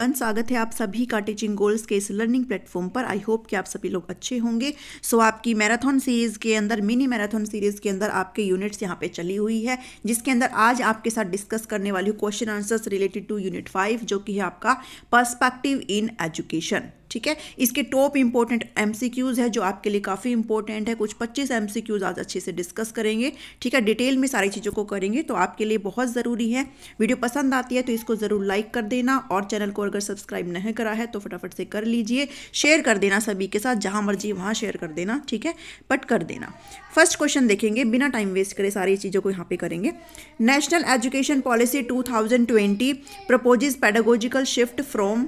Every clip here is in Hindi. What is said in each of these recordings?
अन स्वागत है आप सभी का टीचिंग गोल्स के इस लर्निंग प्लेटफॉर्म पर आई होप कि आप सभी लोग अच्छे होंगे सो so, आपकी मैराथन सीरीज के अंदर मिनी मैराथन सीरीज के अंदर आपके यूनिट्स यहाँ पे चली हुई है जिसके अंदर आज आपके साथ डिस्कस करने वाली हूँ question answers related to unit five जो कि है आपका पर्सपेक्टिव इन एजुकेशन ठीक है इसके टॉप इंपॉर्टेंट एम है जो आपके लिए काफ़ी इंपॉर्टेंट है कुछ 25 एम आज अच्छे से डिस्कस करेंगे ठीक है डिटेल में सारी चीज़ों को करेंगे तो आपके लिए बहुत ज़रूरी है वीडियो पसंद आती है तो इसको ज़रूर लाइक कर देना और चैनल को अगर सब्सक्राइब नहीं करा है तो फटाफट से कर लीजिए शेयर कर देना सभी के साथ जहाँ मर्जी वहाँ शेयर कर देना ठीक है बट कर देना फर्स्ट क्वेश्चन देखेंगे बिना टाइम वेस्ट करे सारी चीज़ों को यहाँ पे करेंगे national education policy 2020 proposes pedagogical shift from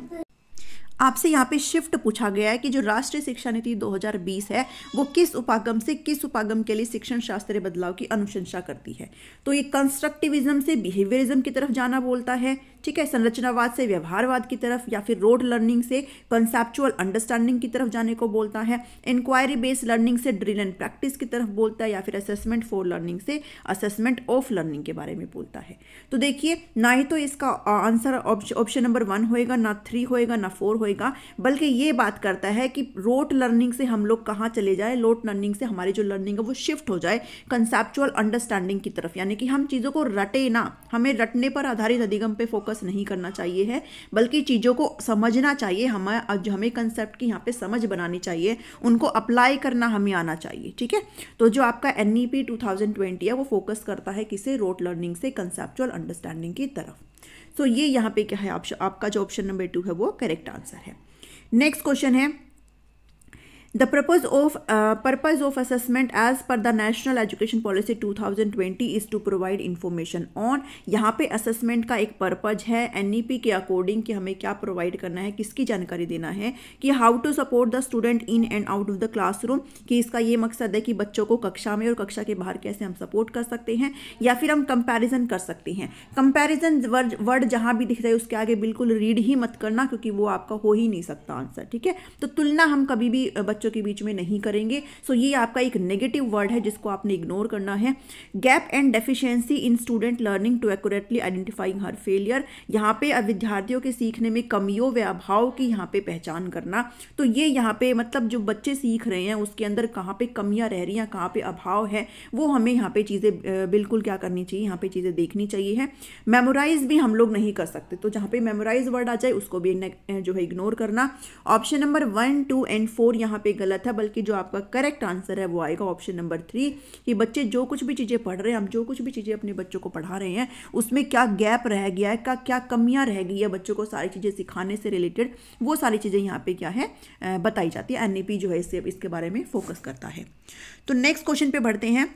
आपसे यहाँ पे शिफ्ट पूछा गया है कि जो राष्ट्रीय शिक्षा नीति 2020 है वो किस उपागम से किस उपागम के लिए शिक्षण शास्त्रीय बदलाव की अनुशंसा करती है तो ये कंस्ट्रक्टिविज्म से बिहेवियरिज्म की तरफ जाना बोलता है ठीक है संरचनावाद से व्यवहारवाद की तरफ या फिर रोड लर्निंग से कंसेप्चुअल अंडरस्टैंडिंग की तरफ जाने को बोलता है इंक्वायरी बेस्ड लर्निंग से ड्रिल एंड प्रैक्टिस की तरफ बोलता है या फिर असेसमेंट फॉर लर्निंग से असेसमेंट ऑफ लर्निंग के बारे में बोलता है तो देखिए ना ही तो इसका आंसर ऑप्शन नंबर वन होएगा ना थ्री होएगा ना फोर होएगा होएगा बल्कि ये बात करता है कि रोट लर्निंग से हम लोग कहाँ चले जाए रोट लर्निंग से हमारी जो लर्निंग है वो शिफ्ट हो जाए कंसेप्चुअल अंडरस्टैंडिंग की तरफ यानी कि हम चीज़ों को रटे ना हमें रटने पर आधारित अधिगम पर फोकस नहीं करना चाहिए है बल्कि चीज़ों को समझना चाहिए हमें जो हमें कंसेप्ट की यहाँ पर समझ बनानी चाहिए उनको अप्लाई करना हमें आना चाहिए ठीक है तो जो आपका एन ई पी है वो फोकस करता है किसे रोट लर्निंग से कंसेप्चुअल अंडरस्टैंडिंग की तरफ सो so ये यहाँ पे क्या है आपका जो ऑप्शन नंबर टू है वो करेक्ट आंसर है नेक्स्ट क्वेश्चन है the purpose of uh, purpose of assessment as per the national education policy 2020 is to provide information on यहाँ पे assessment का एक purpose है NEP के according कि हमें क्या provide करना है किसकी जानकारी देना है कि how to support the student in and out of the classroom कि इसका ये मकसद है कि बच्चों को कक्षा में और कक्षा के बाहर कैसे हम support कर सकते हैं या फिर हम comparison कर सकते हैं comparison वर्ड वर्ड जहाँ भी दिख रहे उसके आगे बिल्कुल रीड ही मत करना क्योंकि वो आपका हो ही नहीं सकता आंसर ठीक है तो तुलना हम कभी भी बच्चों के बीच में नहीं करेंगे सो ये आपका एक नेगेटिव वर्ड है जिसको आपने इग्नोर करना है gap and deficiency in student learning to accurately identifying हर फेलियर यहाँ पे विद्यार्थियों के सीखने में कमियों व अभाव की यहाँ पे पहचान करना तो ये यहाँ पे मतलब जो बच्चे सीख रहे हैं उसके अंदर कहाँ पे कमियाँ रह रही हैं कहाँ पे अभाव है वो हमें यहाँ पे चीज़ें बिल्कुल क्या करनी चाहिए यहाँ पे चीज़ें देखनी चाहिए है मेमोराइज भी हम लोग नहीं कर सकते तो जहाँ पे मेमोराइज वर्ड आ जाए उसको भी जो है इग्नोर करना option number one two and four यहाँ पे बातें गलत है बल्कि जो आपका करेक्ट आंसर है वो आएगा ऑप्शन नंबर थ्री कि बच्चे जो कुछ भी चीज़ें पढ़ रहे हैं हम जो कुछ भी चीज़ें अपने बच्चों को पढ़ा रहे हैं उसमें क्या गैप रह गया है का क्या कमियाँ रह गई है बच्चों को सारी चीज़ें सिखाने से रिलेटेड वो सारी चीज़ें यहाँ पर क्या है बताई जाती है एन जो है इससे इसके बारे में फोकस करता है तो नेक्स्ट क्वेश्चन पे बढ़ते हैं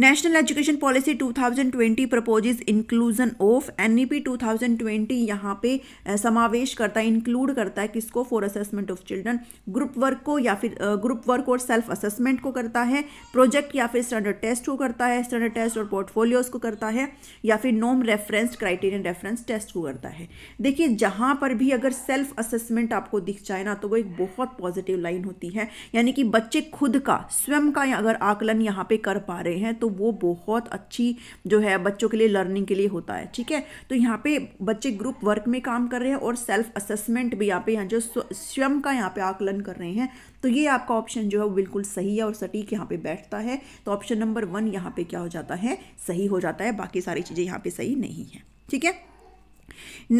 national education policy 2020 proposes inclusion of N E thousand twenty यहाँ पे समावेश करता है इंक्लूड करता है किसको for assessment of children group work को या फिर ग्रुप वर्क और सेल्फ असेसमेंट को करता है प्रोजेक्ट या फिर स्टैंडर्ड टेस्ट को करता है स्टैंडर्ड टेस्ट और पोर्टफोलियोज को करता है या फिर नॉम रेफरेंस क्राइटेरियन रेफरेंस टेस्ट को करता है देखिए जहाँ पर भी अगर सेल्फ असेसमेंट आपको दिख जाए ना तो वो एक बहुत पॉजिटिव लाइन होती है यानी कि बच्चे खुद का स्वयं का अगर आकलन यहाँ पर कर पा रहे हैं तो वो बहुत अच्छी जो है बच्चों के लिए लर्निंग के लिए होता है ठीक है तो यहाँ पे बच्चे ग्रुप वर्क में काम कर रहे हैं और सेल्फ असेसमेंट भी यहाँ पे यहाँ जो स्वयं का यहाँ पे आकलन कर रहे हैं तो ये आपका ऑप्शन जो है वो बिल्कुल सही है और सटीक यहाँ पे बैठता है तो ऑप्शन नंबर वन यहाँ पे क्या हो जाता है सही हो जाता है बाकी सारी चीज़ें यहाँ पे सही नहीं है ठीक है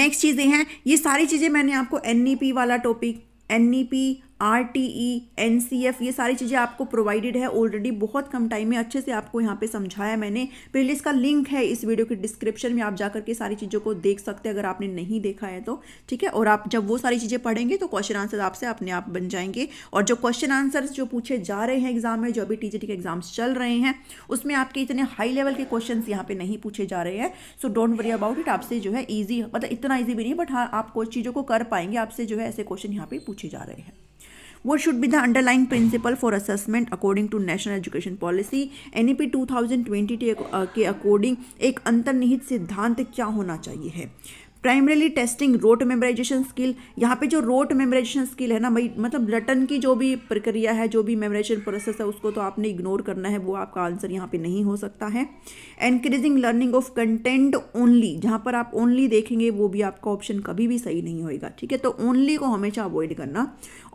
नेक्स्ट चीज़ें हैं ये सारी चीज़ें मैंने आपको एन e वाला topic N R T E N C F ये सारी चीज़ें आपको प्रोवाइडेड है ऑलरेडी बहुत कम टाइम में अच्छे से आपको यहाँ पे समझाया मैंने पहले इसका लिंक है इस वीडियो के डिस्क्रिप्शन में आप जाकर के सारी चीज़ों को देख सकते हैं अगर आपने नहीं देखा है तो ठीक है और आप जब वो सारी चीज़ें पढ़ेंगे तो क्वेश्चन आंसर आपसे अपने आप बन जाएंगे और जो क्वेश्चन आंसर्स जो पूछे जा रहे हैं एग्जाम में जो अभी टीचर के एग्जाम्स चल रहे हैं उसमें आपके इतने हाई लेवल के क्वेश्चन यहाँ पे नहीं पूछे जा रहे हैं so don't worry about it आपसे जो है ईजी मतलब इतना ईजी भी नहीं बट हाँ आप कुछ चीज़ों को कर पाएंगे आपसे जो है ऐसे क्वेश्चन यहाँ पर पूछे जा रहे हैं what should be the underlying principle for assessment according to national education policy NEP 2020 के अकॉर्डिंग एक अंतर्निहित सिद्धांत क्या होना चाहिए है primarily testing rote memorisation skill यहाँ पे जो रोट मेमोराइजेशन स्किल है ना भाई मतलब रटन की जो भी प्रक्रिया है जो भी मेमोराइजेशन प्रोसेस है उसको तो आपने इग्नोर करना है वो आपका आंसर यहाँ पे नहीं हो सकता है encouraging learning of content only जहाँ पर आप ओनली देखेंगे वो भी आपका ऑप्शन कभी भी सही नहीं होएगा ठीक है तो ओनली को हमेशा अवॉइड करना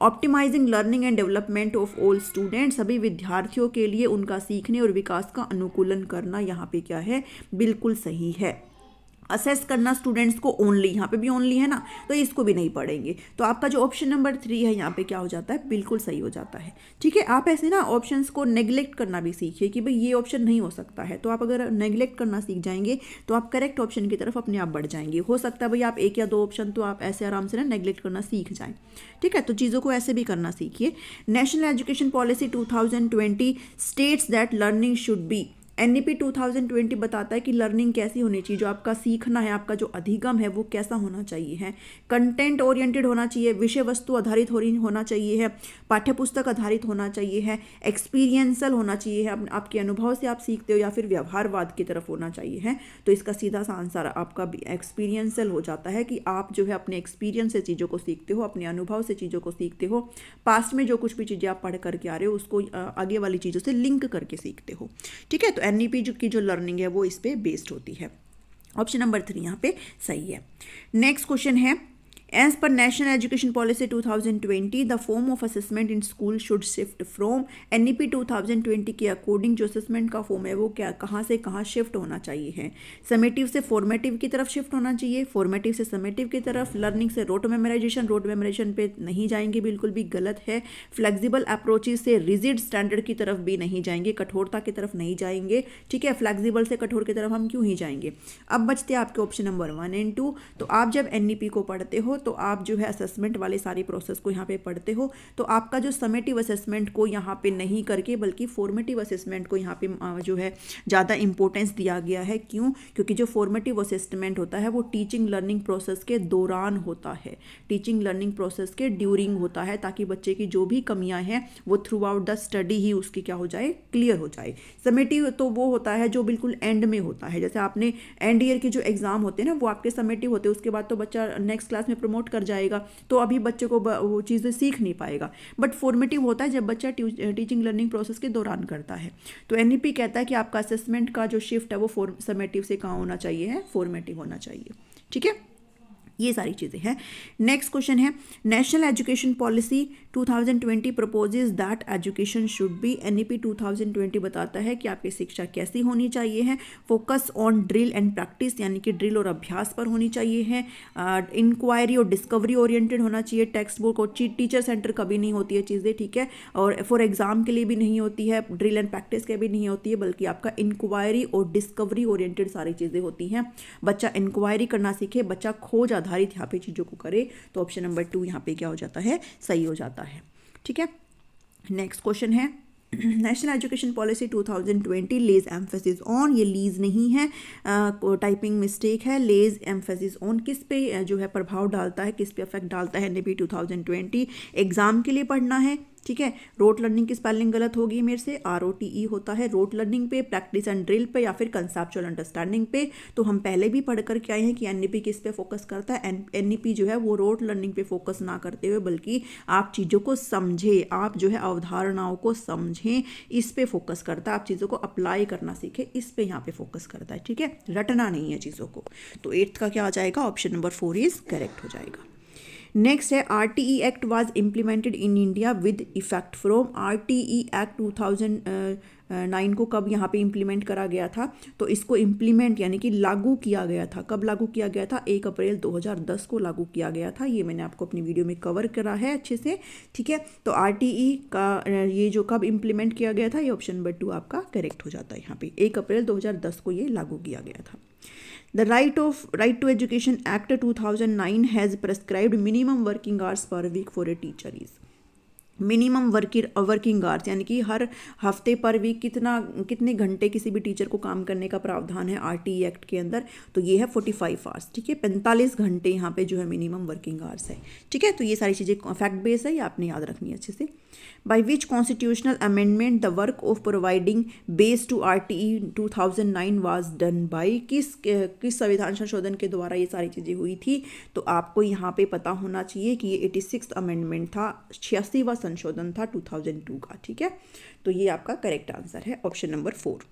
optimising learning and development of all student सभी विद्यार्थियों के लिए उनका सीखने और विकास का अनुकूलन करना यहाँ पे क्या है बिल्कुल सही है असेस करना स्टूडेंट्स को ओनली यहाँ पे भी ओनली है ना तो इसको भी नहीं पढ़ेंगे तो आपका जो ऑप्शन नंबर थ्री है यहाँ पे क्या हो जाता है बिल्कुल सही हो जाता है ठीक है आप ऐसे ना ऑप्शंस को नेग्लेक्ट करना भी सीखिए कि भाई ये ऑप्शन नहीं हो सकता है तो आप अगर नेग्लेक्ट करना सीख जाएंगे तो आप करेक्ट ऑप्शन की तरफ अपने आप बढ़ जाएंगे हो सकता है भाई आप एक या दो ऑप्शन तो आप ऐसे आराम से ना नेग्लेक्ट करना सीख जाए ठीक है तो चीज़ों को ऐसे भी करना सीखिए national education policy two states that learning should be N 2020 बताता है कि लर्निंग कैसी होनी चाहिए जो आपका सीखना है आपका जो अधिगम है वो कैसा होना चाहिए है कंटेंट ओरिएंटेड होना चाहिए विषय वस्तु आधारित होना चाहिए है पाठ्य पुस्तक आधारित होना चाहिए है एक्सपीरियंसल होना चाहिए है आपके अनुभव से आप सीखते हो या फिर व्यवहारवाद की तरफ होना चाहिए है तो इसका सीधा सा आंसर आपका एक्सपीरियंसल हो जाता है कि आप जो है अपने एक्सपीरियंस से चीज़ों को सीखते हो अपने अनुभव से चीज़ों को सीखते हो पास्ट में जो कुछ भी चीज़ें आप पढ़ करके आ रहे हो उसको आगे वाली चीज़ों से लिंक करके सीखते हो ठीक है तो एन ई पी जो की जो लर्निंग है वो इस पर बेस्ड होती है ऑप्शन नंबर थ्री यहाँ पे सही है नेक्स्ट क्वेश्चन है as per education policy two thousand twenty the form of 2020, in school should shift from N E P two thousand twenty के अकॉर्डिंग जो असेसमेंट का फॉर्म है वो क्या कहाँ से कहाँ शिफ्ट होना चाहिए है समेटिव से फॉर्मेटिव की तरफ शिफ्ट होना चाहिए फॉर्मेटिव से समेटिव की तरफ लर्निंग से रोड मेमोराइजेशन रोड मेमोराइजेशन पर नहीं जाएंगे बिल्कुल भी गलत है फ्लेक्सिबल अप्रोचेज से रिजिड स्टैंडर्ड की तरफ भी नहीं जाएंगे कठोरता की तरफ नहीं जाएंगे ठीक है फ्लेक्सिबल से कठोर की तरफ हम क्यों ही जाएंगे अब बचते हैं आपके option number one and two तो आप जब एन ई पी को पढ़ते हो तो आप जो है असेसमेंट वाले सारे प्रोसेस को यहाँ पे पढ़ते हो तो आपका जो समेटिव असेसमेंट को यहाँ पे नहीं करके बल्कि फॉर्मेटिव असेसमेंट को यहाँ पे जो है ज़्यादा इंपॉर्टेंस दिया गया है क्यों क्योंकि जो फॉर्मेटिव असेसमेंट होता है वो टीचिंग लर्निंग प्रोसेस के दौरान होता है टीचिंग लर्निंग प्रोसेस के ड्यूरिंग होता है ताकि बच्चे की जो भी कमियाँ हैं वो थ्रू आउट द स्टडी ही उसकी क्या हो जाए क्लियर हो जाए समेटिव तो वो होता है जो बिल्कुल एंड में होता है जैसे आपने एंड ईयर के जो एग्ज़ाम होते हैं ना वो आपके समेटिव होते हैं उसके बाद तो बच्चा नेक्स्ट क्लास में प्रमोट कर जाएगा तो अभी बच्चे को वो चीज़ें सीख नहीं पाएगा बट फॉर्मेटिव होता है जब बच्चा टीचिंग लर्निंग प्रोसेस के दौरान करता है तो एन e कहता है कि आपका असेसमेंट का जो शिफ्ट है वो फॉर्म समेटिव से कहाँ होना चाहिए है फॉर्मेटिव होना चाहिए ठीक है ये सारी चीज़ें हैं नेक्स्ट क्वेश्चन है national education policy 2020 proposes that education should be NEP 2020 बताता है कि आपकी शिक्षा कैसी होनी चाहिए है focus on drill and practice यानी कि ड्रिल और अभ्यास पर होनी चाहिए है इंक्वायरी और डिस्कवरी ओरिएंटेड होना चाहिए टेक्स्ट बुक और टीचर सेंटर कभी नहीं होती है चीज़ें ठीक है और फॉर एग्ज़ाम के लिए भी नहीं होती है ड्रिल एंड प्रैक्टिस के भी नहीं होती है बल्कि आपका इंक्वायरी और डिस्कवरी ओरिएंटेड सारी चीज़ें होती हैं बच्चा इंक्वायरी करना सीखे बच्चा खो जाता आधारित यहाँ पे चीज़ों को करें तो ऑप्शन नंबर टू यहाँ पे क्या हो जाता है सही हो जाता है ठीक है नेक्स्ट क्वेश्चन है national education policy 2020 lays emphasis on ये लीज नहीं है टाइपिंग uh, मिस्टेक है लेज एम्फेसिस ऑन किस पे जो है प्रभाव डालता है किस पे अफेक्ट डालता है ने भी टू एग्ज़ाम के लिए पढ़ना है ठीक है रोट लर्निंग की स्पेलिंग गलत होगी मेरे से आर ओ टी ई होता है रोट लर्निंग पे प्रैक्टिस एंड ड्रिल पे या फिर कंसेप्चुअल अंडरस्टैंडिंग पे तो हम पहले भी पढ़ करके आए हैं कि एन ई पी किस पे फोकस करता है एन एन ई पी जो है वो रोट लर्निंग पे फोकस ना करते हुए बल्कि आप चीज़ों को समझें आप जो है अवधारणाओं को समझें इस पर फोकस करता है आप चीज़ों को अप्लाई करना सीखें इस पर यहाँ पे फोकस करता है ठीक है रटना नहीं है चीज़ों को तो एट्थ का क्या आ जाएगा option number four is correct हो जाएगा नेक्स्ट है R T E act was implemented in India with effect from R T E act two thousand nine को कब यहाँ पे इम्प्लीमेंट करा गया था तो इसको इम्प्लीमेंट यानी कि लागू किया गया था कब लागू किया गया था एक अप्रैल 2010 को लागू किया गया था ये मैंने आपको अपनी वीडियो में कवर करा है अच्छे से ठीक है तो आर e का uh, ये जो कब इम्प्लीमेंट किया गया था ये ऑप्शन नंबर टू आपका करेक्ट हो जाता है यहाँ पर एक अप्रैल दो को ये लागू किया गया था The right of Right to Education Act 2009 has prescribed minimum working hours per week for a teacher is minimum worker working hours यानी कि हर हफ्ते पर भी कितना कितने घंटे किसी भी टीचर को काम करने का प्रावधान है आर एक्ट e के अंदर तो ये है फोर्टी फाइव आवर्स ठीक है पैंतालीस घंटे यहाँ पे जो है मिनिमम वर्किंग आवर्स है ठीक है तो ये सारी चीज़ें फैक्ट बेस है ये आपने याद रखनी है अच्छे से by which constitutional amendment the work of providing base to RTE 2009 was done by किस किस संविधान संशोधन के द्वारा ये सारी चीज़ें हुई थी तो आपको यहाँ पे पता होना चाहिए कि ये एटी सिक्स अमेंडमेंट था छियासीवा संशोधन था 2002 का ठीक है तो ये आपका करेक्ट आंसर है ऑप्शन नंबर फोर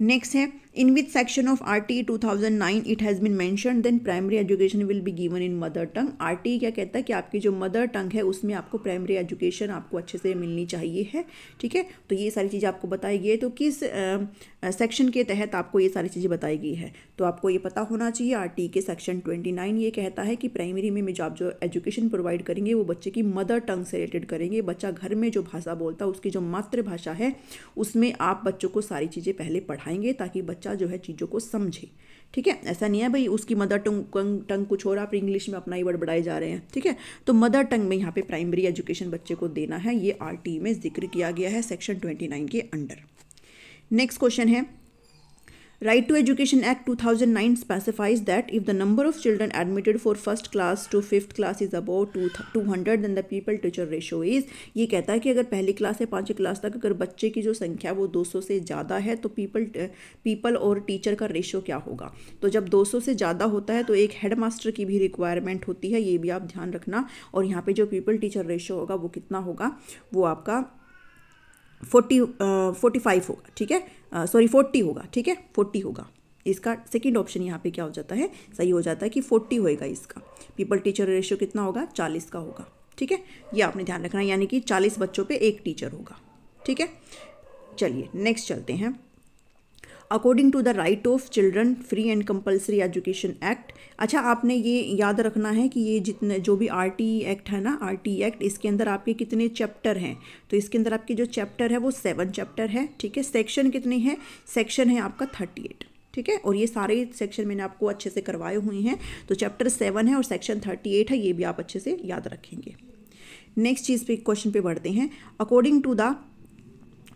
नेक्स्ट है in which section of RT 2009 it has been mentioned then primary education will be given in mother tongue RT क्या कहता है कि आपकी जो मदर टंग है उसमें आपको प्राइमरी एजुकेशन आपको अच्छे से मिलनी चाहिए है ठीक है तो ये सारी चीज़ें आपको बताई गई है तो किस सेक्शन के तहत आपको ये सारी चीज़ें बताई गई है तो आपको ये पता होना चाहिए आर के सेक्शन ट्वेंटी नाइन ये कहता है कि प्राइमरी में जो आप जो एजुकेशन प्रोवाइड करेंगे वो बच्चे की मदर टंग से रिलेटेड करेंगे बच्चा घर में जो भाषा बोलता है उसकी जो मातृभाषा है उसमें आप बच्चों को सारी चीज़ें पहले पढ़ाएंगे ताकि बच्चा बच्चा जो है चीज़ों को समझे ठीक है ऐसा नहीं है भाई उसकी मदर टंग टंग कुछ और आप इंग्लिश में अपना ही बढ़ाए जा रहे हैं ठीक है तो मदर टंग में यहाँ पे प्राइमरी एजुकेशन बच्चे को देना है ये आर e में जिक्र किया गया है सेक्शन ट्वेंटी नाइन के अंडर नेक्स्ट क्वेश्चन है right to Right to Education Act 2009 specifies that if the number of children admitted for first class to fifth class is above 200 then the people teacher ratio is ये कहता है कि अगर पहली क्लास से पाँचवीं क्लास तक अगर बच्चे की जो संख्या वो दो सौ से ज़्यादा है तो पीपल पीपल और टीचर का रेशो क्या होगा तो जब दो सौ से ज़्यादा होता है तो एक हेड मास्टर की भी रिक्वायरमेंट होती है ये भी आप ध्यान रखना और यहाँ पे जो पीपल टीचर रेशो होगा वो कितना होगा वो आपका फोर्टी फोर्टी फाइव होगा ठीक है सॉरी फोर्टी होगा ठीक है फोर्टी होगा इसका सेकेंड ऑप्शन यहाँ पे क्या हो जाता है सही हो जाता है कि फोर्टी होएगा इसका पीपल टीचर रेशियो कितना होगा चालीस का होगा ठीक है ये आपने ध्यान रखना है यानी कि चालीस बच्चों पे एक टीचर होगा ठीक है चलिए नेक्स्ट चलते हैं according to the right of children free and compulsory education act अच्छा आपने ये याद रखना है कि ये जितने जो भी आर टी एक्ट है ना आर टी एक्ट इसके अंदर आपके कितने चैप्टर हैं तो इसके अंदर आपके जो चैप्टर है वो सेवन चैप्टर है ठीक है सेक्शन कितने हैं सेक्शन है आपका थर्टी एट ठीक है और ये सारे सेक्शन मैंने आपको अच्छे से करवाए हुए हैं तो चैप्टर सेवन है और सेक्शन थर्टी एट है ये भी आप अच्छे से याद रखेंगे नेक्स्ट चीज़ पे क्वेश्चन पे बढ़ते हैं according to the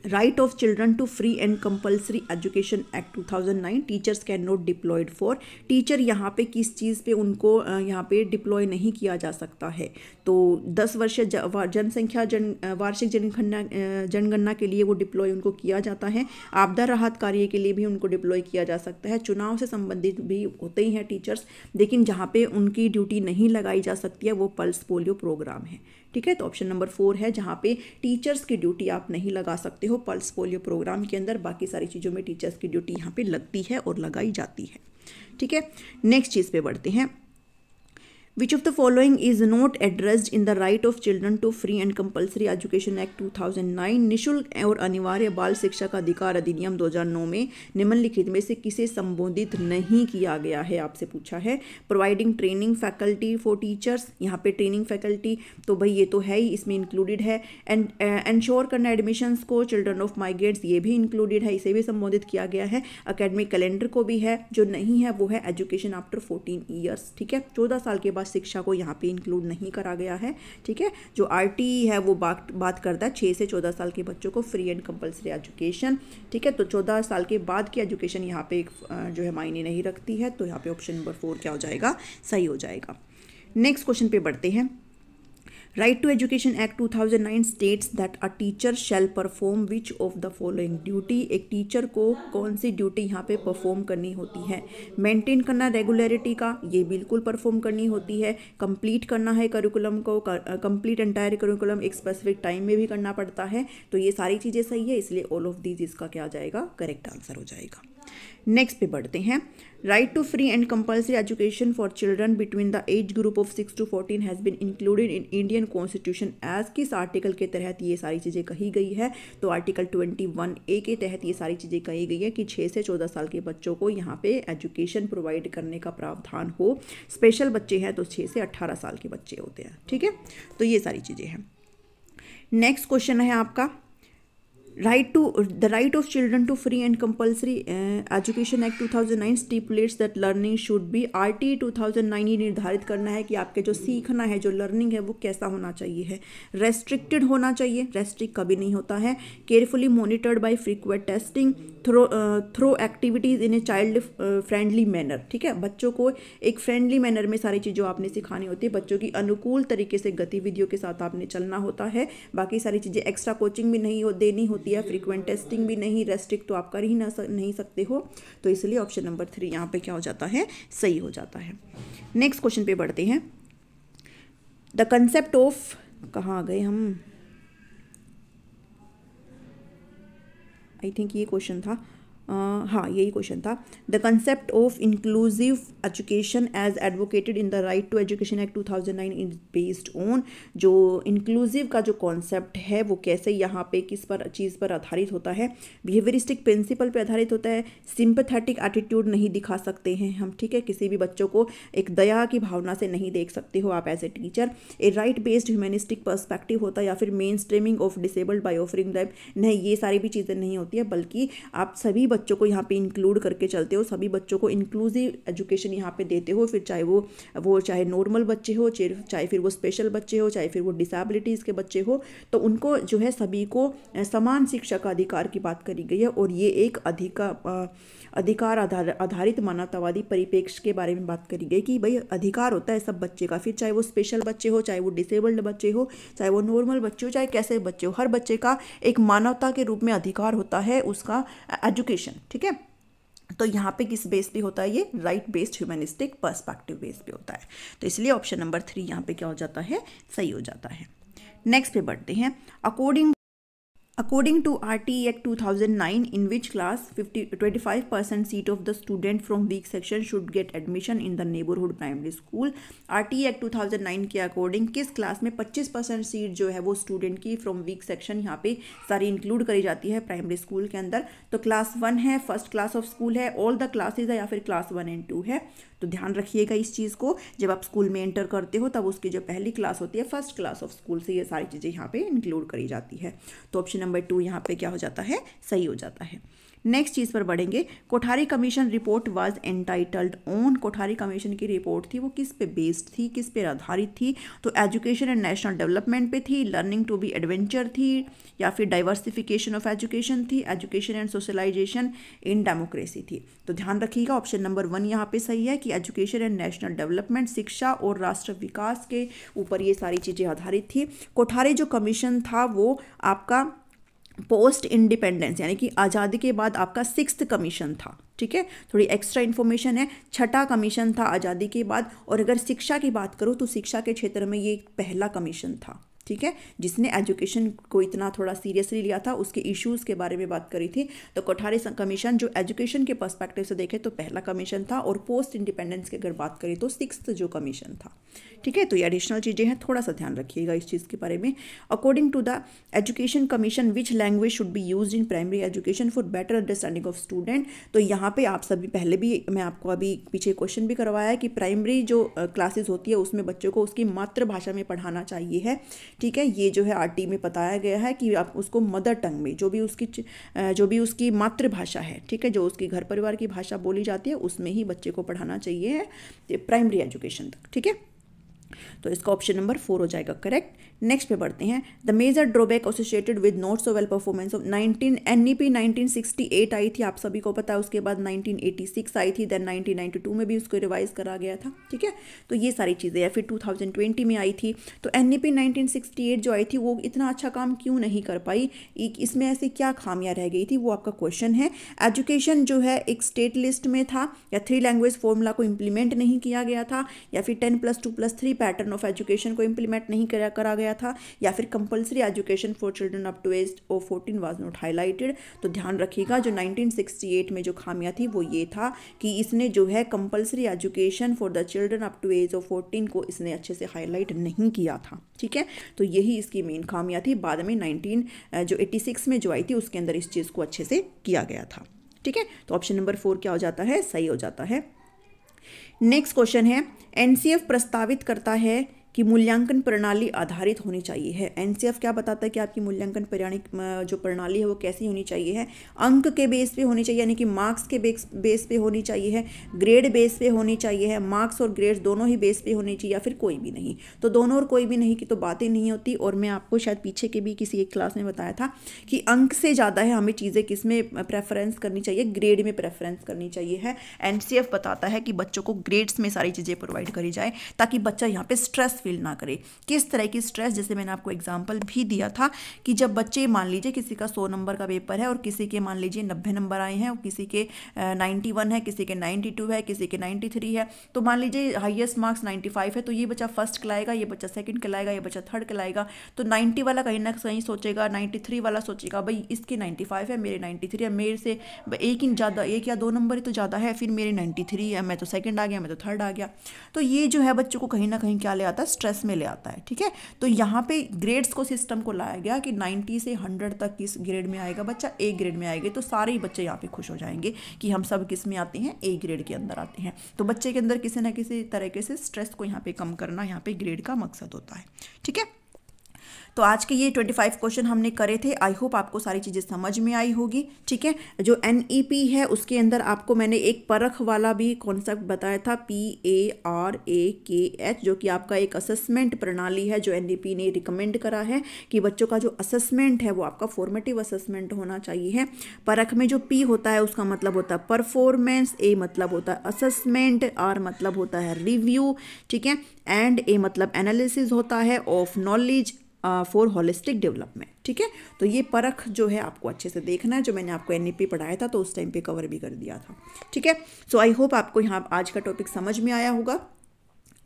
right of children to free and compulsory education act 2009 teachers can not deployed for teacher यहाँ पे किस चीज़ पे उनको यहाँ पे डिप्लॉय नहीं किया जा सकता है तो 10 वर्ष जनसंख्या जन वार्षिक जनगणना जनगणना के लिए वो डिप्लॉय उनको किया जाता है आपदा राहत कार्य के लिए भी उनको डिप्लॉय किया जा सकता है चुनाव से संबंधित भी होते ही हैं टीचर्स लेकिन जहाँ पे उनकी ड्यूटी नहीं लगाई जा सकती है वो पल्स पोलियो प्रोग्राम है ठीक है तो ऑप्शन नंबर फोर है जहाँ पे टीचर्स की ड्यूटी आप नहीं लगा सकते हो पल्स पोलियो प्रोग्राम के अंदर बाकी सारी चीज़ों में टीचर्स की ड्यूटी यहाँ पे लगती है और लगाई जाती है ठीक है नेक्स्ट चीज़ पे बढ़ते हैं which of the following is not addressed in the right of children to free and compulsory education act 2009 निशुल्क और अनिवार्य बाल शिक्षा का अधिकार अधिनियम 2009 में निम्नलिखित में से किसे संबोधित नहीं किया गया है आपसे पूछा है providing training faculty for teachers यहाँ पे ट्रेनिंग फैकल्टी तो भाई ये तो है ही इसमें इंक्लूडेड है एंड एंश्योर करना एडमिशन्स को चिल्ड्रन ऑफ माइग्रेंट्स ये भी इंक्लूडेड है इसे भी संबोधित किया गया है अकेडमिक कैलेंडर को भी है जो नहीं है वो है एजुकेशन आफ्टर फोर्टीन ईयर्स ठीक है चौदह साल के बाद पास शिक्षा को यहाँ पे इंक्लूड नहीं करा गया है ठीक है जो आर e है वो बात बात करता है छः से चौदह साल के बच्चों को फ्री एंड कंपलसरी एजुकेशन ठीक है तो चौदह साल के बाद की एजुकेशन यहाँ पे जो है मायने नहीं रखती है तो यहाँ पे ऑप्शन नंबर फोर क्या हो जाएगा सही हो जाएगा नेक्स्ट क्वेश्चन पे बढ़ते हैं right to education act two thousand nine states that a teacher shall perform which of the following duty एक टीचर को कौन सी ड्यूटी यहाँ पे परफॉर्म करनी होती है मेंटेन करना रेगुलरिटी का ये बिल्कुल परफॉर्म करनी होती है कंप्लीट करना है करिकुलम को कंप्लीट एंटायर करिकुलम एक स्पेसिफिक टाइम में भी करना पड़ता है तो ये सारी चीज़ें सही है इसलिए ऑल ऑफ दीज इसका क्या जाएगा करेक्ट आंसर हो जाएगा नेक्स्ट पे बढ़ते हैं right to free and compulsory education for children between the age group of six to fourteen has been included in Indian constitution as किस आर्टिकल के तहत ये सारी चीज़ें कही गई है तो आर्टिकल ट्वेंटी वन ए के तहत ये सारी चीज़ें कही गई है कि छः से चौदह साल के बच्चों को यहाँ पे एजुकेशन प्रोवाइड करने का प्रावधान हो स्पेशल बच्चे हैं तो छः से अट्ठारह साल के बच्चे होते हैं ठीक है तो ये सारी चीज़ें हैं नेक्स्ट क्वेश्चन है आपका right right to the of children to free and compulsory education act two thousand nine education that learning should be R T two thousand nine ये निर्धारित करना है कि आपके जो सीखना है जो लर्निंग है वो कैसा होना चाहिए है रेस्ट्रिक्टेड होना चाहिए रेस्ट्रिक्ट कभी नहीं होता है carefully monitored by frequent testing through through activities in a child friendly manner ठीक है बच्चों को एक फ्रेंडली मैनर में सारी चीज़ों आपने सिखानी होती है बच्चों की अनुकूल तरीके से गतिविधियों के साथ आपने चलना होता है बाकी सारी चीज़ें एक्स्ट्रा कोचिंग भी नहीं हो देनी होती होती है फ्रीक्वेंट टेस्टिंग भी नहीं रेस्ट्रिक्ट तो आप कर ही ना नहीं सकते हो तो इसलिए ऑप्शन नंबर थ्री यहाँ पे क्या हो जाता है सही हो जाता है नेक्स्ट क्वेश्चन पे बढ़ते हैं द कंसेप्ट ऑफ कहाँ आ गए हम आई थिंक ये क्वेश्चन था हाँ यही क्वेश्चन था the concept of inclusive education as advocated in the right to education act 2009 is based on जो इंक्लूसिव का जो कॉन्सेप्ट है वो कैसे यहाँ पे किस पर चीज़ पर आधारित होता है बिहेवियरिस्टिक प्रिंसिपल पे आधारित होता है सिंपथेटिक एटीट्यूड नहीं दिखा सकते हैं हम ठीक है किसी भी बच्चों को एक दया की भावना से नहीं देख सकते हो आप as a teacher a right based humanistic perspective होता है या फिर mainstreaming of disabled by offering नहीं ये सारी भी चीज़ें नहीं होती है बल्कि आप सभी बच्चों को यहाँ पे इंक्लूड करके चलते हो सभी बच्चों को इंक्लूसिव एजुकेशन यहाँ पे देते हो फिर चाहे वो वो चाहे नॉर्मल बच्चे हो चाहे फिर वो स्पेशल बच्चे हो चाहे फिर वो डिसेबिलिटीज़ के बच्चे हो तो उनको जो है सभी को समान शिक्षा का अधिकार की बात करी गई है और ये एक अधिकार अधिकार आधार आधारित मानवतावादी परिपेक्ष के बारे में बात करी गई कि भाई अधिकार होता है सब बच्चे का फिर चाहे वो स्पेशल बच्चे हो चाहे वो डिसेबल्ड बच्चे हो चाहे वो नॉर्मल बच्चे हो चाहे कैसे बच्चे हो हर बच्चे का एक मानवता के रूप में अधिकार होता है उसका एजुकेशन क्वेश्चन ठीक है तो यहाँ पे किस बेस पे होता है ये right based humanistic perspective base पे होता है तो इसलिए ऑप्शन नंबर थ्री यहाँ पे क्या हो जाता है सही हो जाता है नेक्स्ट पे बढ़ते हैं according According to RTE Act 2009, in which class 50, 25% seat of the student from weak section should get admission in the neighborhood primary school. RTE Act 2009 के according किस class में 25% seat जो है वो student की from weak section यहाँ पे सारी include करी जाती है primary school के अंदर तो class वन है first class of school है all the classes है या फिर class वन and टू है तो ध्यान रखिएगा इस चीज़ को जब आप स्कूल में एंटर करते हो तब उसकी जो पहली क्लास होती है फर्स्ट क्लास ऑफ स्कूल से ये सारी चीज़ें यहाँ पर इंक्लूड करी जाती है तो ऑप्शन नंबर टू यहाँ पर क्या हो जाता है सही हो जाता है नेक्स्ट चीज़ पर बढ़ेंगे Kothari commission report was entitled on Kothari commission की रिपोर्ट थी वो किस पे बेस्ड थी किस पे आधारित थी तो एजुकेशन एंड नेशनल डेवलपमेंट पे थी लर्निंग टू बी एडवेंचर थी या फिर डाइवर्सिफिकेशन ऑफ एजुकेशन थी education and socialization in democracy थी तो ध्यान रखिएगा ऑप्शन नंबर वन यहाँ पे सही है कि एजुकेशन एंड नेशनल डेवलपमेंट शिक्षा और राष्ट्र विकास के ऊपर ये सारी चीज़ें आधारित थी कोठारी जो कमीशन था वो आपका पोस्ट इंडिपेंडेंस यानी कि आज़ादी के बाद आपका सिक्स कमीशन था ठीक है थोड़ी एक्स्ट्रा इन्फॉर्मेशन है छठा कमीशन था आज़ादी के बाद और अगर शिक्षा की बात करूँ तो शिक्षा के क्षेत्र में ये पहला कमीशन था ठीक है जिसने एजुकेशन को इतना थोड़ा सीरियसली लिया था उसके इश्यूज़ के बारे में बात करी थी तो कोठारी कमीशन जो एजुकेशन के पर्सपेक्टिव से देखें तो पहला कमीशन था और पोस्ट इंडिपेंडेंस की अगर बात करें तो सिक्स जो कमीशन था ठीक है तो ये एडिशनल चीज़ें हैं थोड़ा सा ध्यान रखिएगा इस चीज़ के बारे में according to the education commission which language should be use in primary education for better understanding of student तो यहाँ पे आप सभी पहले भी मैं आपको अभी पीछे क्वेश्चन भी करवाया है कि प्राइमरी जो क्लासेज होती है उसमें बच्चों को उसकी मातृभाषा में पढ़ाना चाहिए है ठीक है ये जो है आर में बताया गया है कि आप उसको मदर टंग में जो भी उसकी जो भी उसकी मातृभाषा है ठीक है जो उसकी घर परिवार की भाषा बोली जाती है उसमें ही बच्चे को पढ़ाना चाहिए प्राइमरी एजुकेशन तक ठीक है तो इसका ऑप्शन नंबर फोर हो जाएगा करेक्ट नेक्स्ट पे बढ़ते हैं the major drawback associated with not so well performance of nineteen N E P I थी आप सभी को पता है उसके बाद 1986 आई थी देन 1992 में भी उसको रिवाइज करा गया था ठीक है तो ये सारी चीज़ें या फिर 2020 में आई थी तो एन ई e जो आई थी वो इतना अच्छा काम क्यों नहीं कर पाई इसमें ऐसी क्या खामियाँ रह गई थी वो आपका क्वेश्चन है एजुकेशन जो है एक स्टेट लिस्ट में था या थ्री लैंग्वेज फॉर्मूला को इम्प्लीमेंट नहीं किया गया था या फिर ten plus two plus three pattern of education को इम्प्लीमेंट नहीं करा करा गया था या फिर compulsory education for children up to age of fourteen was not highlighted तो ध्यान रखिएगा जो 1968 में जो खामियां थी वो ये था कि इसने जो है compulsory education for the children up to age of fourteen को इसने अच्छे से हाईलाइट नहीं किया था ठीक है तो यही इसकी मेन खामियाँ थी बाद में नाइनटीन जो सिक्स में जो आई थी उसके अंदर इस चीज़ को अच्छे से किया गया था ठीक है तो ऑप्शन नंबर फोर क्या हो जाता है सही हो जाता है नेक्स्ट क्वेश्चन है एनसीएफ प्रस्तावित करता है कि मूल्यांकन प्रणाली आधारित होनी चाहिए है एन क्या बताता है कि आपकी मूल्यांकन प्रणाली जो प्रणाली है वो कैसी होनी चाहिए है अंक के बेस पे होनी चाहिए यानी कि मार्क्स के बेस बेस पे होनी चाहिए है ग्रेड बेस पे होनी चाहिए है मार्क्स और ग्रेड्स दोनों ही बेस पे होनी चाहिए या फिर कोई भी नहीं तो दोनों और कोई भी नहीं की तो बातें नहीं होती और मैं आपको शायद पीछे के भी किसी एक क्लास में बताया था कि अंक से ज़्यादा है हमें चीज़ें किस में प्रेफरेंस करनी चाहिए ग्रेड में प्रेफरेंस करनी चाहिए है एन बताता है कि बच्चों को ग्रेड्स में सारी चीज़ें प्रोवाइड करी जाए ताकि बच्चा यहाँ पर स्ट्रेस फील ना करे किस तरह की स्ट्रेस जैसे मैंने आपको एग्जाम्पल भी दिया था कि जब बच्चे मान लीजिए किसी का सौ नंबर का पेपर है और किसी के मान लीजिए नब्बे नंबर आए हैं और किसी के नाइन्टी वन है किसी के नाइन्टी टू है किसी के नाइन्टी थ्री है तो मान लीजिए हाइएस्ट मार्क्स नाइन्टी फाइव है तो ये बच्चा फर्स्ट कलाएगा ये बच्चा सेकेंड कलाएगा ये बच्चा थर्ड कलाएगा तो नाइन्टी वाला कहीं ना कहीं सोचेगा नाइन्टी थ्री वाला सोचेगा भाई इसके नाइन्टी फाइव है मेरे नाइन्टी थ्री है मेरे से एक इन ज़्यादा एक या दो नंबर ही तो ज़्यादा है फिर मेरे नाइन्टी थ्री है मैं तो सेकेंड आ गया मैं तो थर्ड आ गया तो ये जो है बच्चों को कहीं ना कहीं क्या ले आता स्ट्रेस में ले आता है ठीक है तो यहाँ पे ग्रेड्स को सिस्टम को लाया गया कि 90 से 100 तक किस ग्रेड में आएगा बच्चा ए ग्रेड में आएगा तो सारे ही बच्चे यहाँ पे खुश हो जाएंगे कि हम सब किस में आते हैं ए ग्रेड के अंदर आते हैं तो बच्चे के अंदर किसी ना किसी तरीके से स्ट्रेस को यहाँ पे कम करना यहाँ पे ग्रेड का मकसद होता है ठीक है तो आज के ये ट्वेंटी फाइव क्वेश्चन हमने करे थे आई होप आपको सारी चीज़ें समझ में आई होगी ठीक है जो एन ई पी है उसके अंदर आपको मैंने एक परख वाला भी कॉन्सेप्ट बताया था पी ए आर ए के एच जो कि आपका एक असेसमेंट प्रणाली है जो एन e ने रिकमेंड करा है कि बच्चों का जो असेसमेंट है वो आपका फॉर्मेटिव असेसमेंट होना चाहिए है परख में जो पी होता है उसका मतलब होता है परफॉर्मेंस ए मतलब होता है असेसमेंट आर मतलब होता है रिव्यू ठीक है एंड ए मतलब एनालिसिस होता है of knowledge for holistic development ठीक है तो ये परख जो है आपको अच्छे से देखना है जो मैंने आपको एन e पढ़ाया था तो उस टाइम पे कवर भी कर दिया था ठीक है सो आई होप आपको यहाँ आज का टॉपिक समझ में आया होगा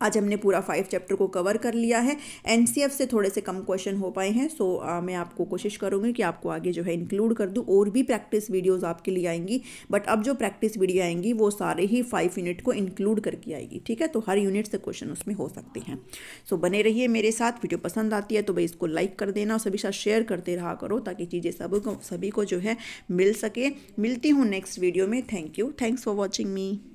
आज हमने पूरा फाइव चैप्टर को कवर कर लिया है एन से थोड़े से कम क्वेश्चन हो पाए हैं सो आ, मैं आपको कोशिश करूँगी कि आपको आगे जो है इंक्लूड कर दूँ और भी प्रैक्टिस वीडियोज़ आपके लिए आएंगी बट अब जो प्रैक्टिस वीडियो आएंगी वो सारे ही फाइव यूनिट को इंक्लूड करके आएगी ठीक है तो हर यूनिट से क्वेश्चन उसमें हो सकते हैं सो बने रहिए मेरे साथ वीडियो पसंद आती है तो भाई इसको लाइक कर देना और सभी साथ शेयर करते रहा करो ताकि चीज़ें सब सभी को जो है मिल सके मिलती हूँ नेक्स्ट वीडियो में thank you thanks for watching me